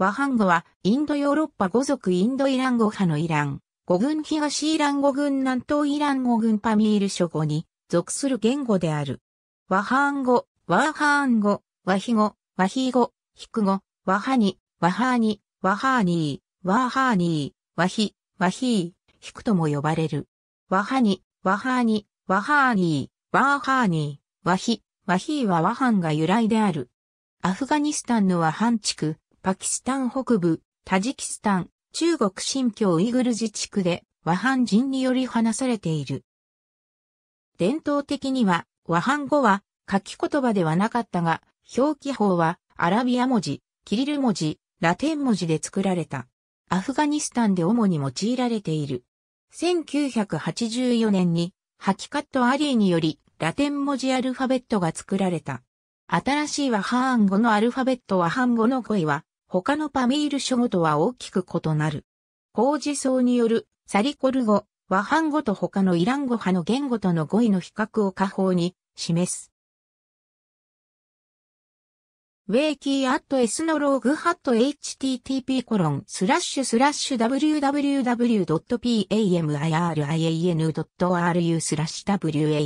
ワハン語は、インドヨーロッパ語族インドイラン語派のイラン、語群東イラン語群南東イラン語群パミール諸語に属する言語である。ワハン語、ワーハーン語、ワヒ語、ワヒ語、ヒク語、ワハニ、ワハーニ、ワハーニー、ワハーニー、ワヒ、ワヒー、ヒクとも呼ばれる。ワハニ、ワハーニ、ワハーニー、ワハーニー、ワヒ、ワヒーはワハンが由来である。アフガニスタンのワハン地区、パキスタン北部、タジキスタン、中国新疆ウイグル自治区で和漢人により話されている。伝統的には和漢語は書き言葉ではなかったが、表記法はアラビア文字、キリル文字、ラテン文字で作られた。アフガニスタンで主に用いられている。1984年にハキカット・アリーによりラテン文字アルファベットが作られた。新しい和ハン語のアルファベット和ハン語の語彙は他のパミール書語とは大きく異なる。工事層によるサリコル語、和漢語と他のイラン語派の言語との語彙の比較を下方に示す。ウェイキーアットエスノローグハット http コロンスラッシュスラッシュ www.pamirian.ru スラッシュ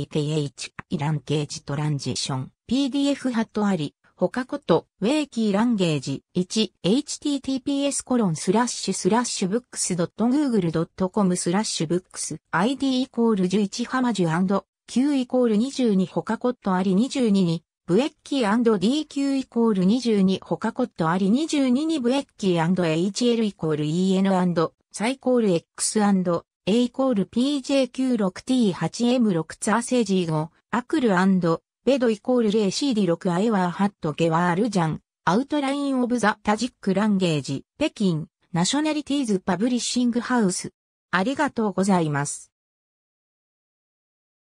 wakh イランケージトランジション pdf ハットあり他こと、ウェイキーランゲージ 1https コロンスラッシュスラッシュブックス .google.com スラッシュブックス ID イコール11ハマジュ &Q イコール22他かことあり22にブエッキー &DQ イコール22他コットあり22にブエッキー &HL イコール EN& サイコール X& A イコール PJ96T8M6 ツアーセージ5アクルベドイコールレーシーディ6アエワーハットゲワールジャン、アウトラインオブザタジックランゲージ、北京、ナショナリティーズパブリッシングハウス。ありがとうございます。